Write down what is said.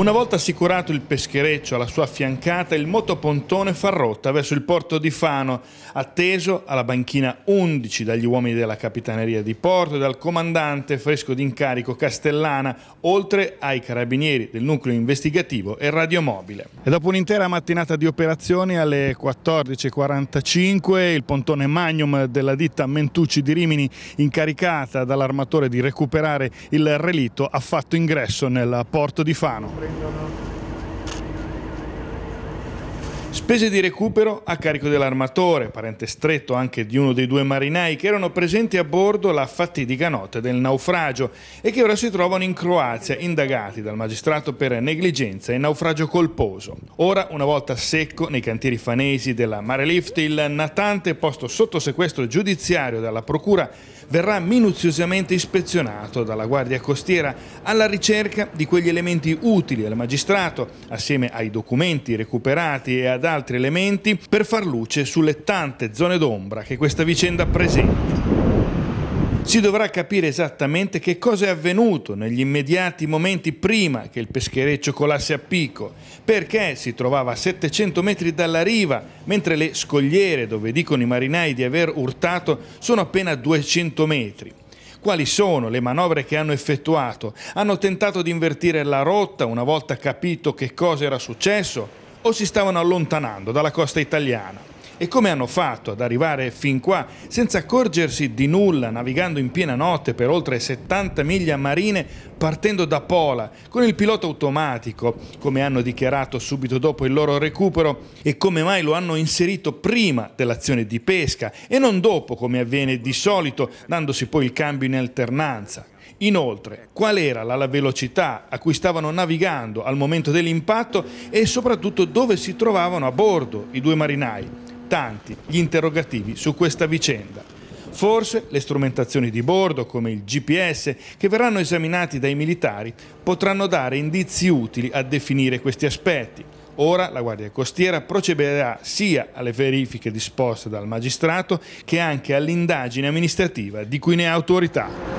Una volta assicurato il peschereccio alla sua affiancata, il motopontone fa rotta verso il porto di Fano, atteso alla banchina 11 dagli uomini della capitaneria di porto e dal comandante fresco d'incarico Castellana, oltre ai carabinieri del nucleo investigativo e radiomobile. E dopo un'intera mattinata di operazioni, alle 14.45, il pontone Magnum della ditta Mentucci di Rimini, incaricata dall'armatore di recuperare il relitto, ha fatto ingresso nel porto di Fano prendono. Spese di recupero a carico dell'armatore, parente stretto anche di uno dei due marinai che erano presenti a bordo la fatidica notte del naufragio e che ora si trovano in Croazia indagati dal magistrato per negligenza e naufragio colposo. Ora, una volta secco nei cantieri fanesi della Marelift, il natante posto sotto sequestro giudiziario dalla procura verrà minuziosamente ispezionato dalla Guardia Costiera alla ricerca di quegli elementi utili al magistrato, assieme ai documenti recuperati e ad altri elementi, per far luce sulle tante zone d'ombra che questa vicenda presenta. Si dovrà capire esattamente che cosa è avvenuto negli immediati momenti prima che il peschereccio colasse a picco, perché si trovava a 700 metri dalla riva, mentre le scogliere dove dicono i marinai di aver urtato sono appena 200 metri quali sono le manovre che hanno effettuato. Hanno tentato di invertire la rotta una volta capito che cosa era successo o si stavano allontanando dalla costa italiana. E come hanno fatto ad arrivare fin qua senza accorgersi di nulla, navigando in piena notte per oltre 70 miglia marine partendo da Pola con il pilota automatico, come hanno dichiarato subito dopo il loro recupero e come mai lo hanno inserito prima dell'azione di pesca e non dopo come avviene di solito, dandosi poi il cambio in alternanza. Inoltre, qual era la velocità a cui stavano navigando al momento dell'impatto e soprattutto dove si trovavano a bordo i due marinai? tanti gli interrogativi su questa vicenda. Forse le strumentazioni di bordo, come il GPS, che verranno esaminati dai militari, potranno dare indizi utili a definire questi aspetti. Ora la Guardia Costiera procederà sia alle verifiche disposte dal magistrato che anche all'indagine amministrativa di cui ne ha autorità.